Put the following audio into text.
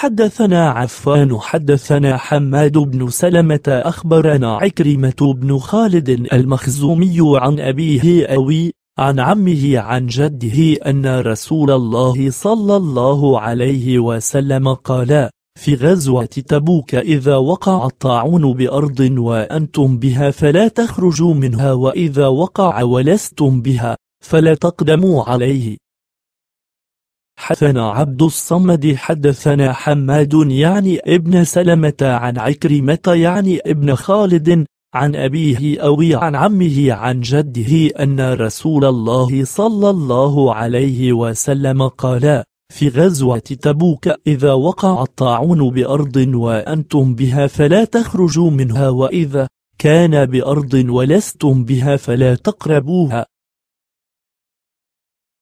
حدثنا عفان حدثنا حماد بن سلمة أخبرنا عكرمة بن خالد المخزومي عن أبيه أوي عن عمه عن جده أن رسول الله صلى الله عليه وسلم قال في غزوة تبوك إذا وقع الطاعون بأرض وأنتم بها فلا تخرجوا منها وإذا وقع ولستم بها فلا تقدموا عليه حدثنا عبد الصمد حدثنا حماد يعني ابن سلمة عن عكرمة يعني ابن خالد عن أبيه أو عن عمه عن جده أن رسول الله صلى الله عليه وسلم قال في غزوة تبوك إذا وقع الطاعون بأرض وأنتم بها فلا تخرجوا منها وإذا كان بأرض ولستم بها فلا تقربوها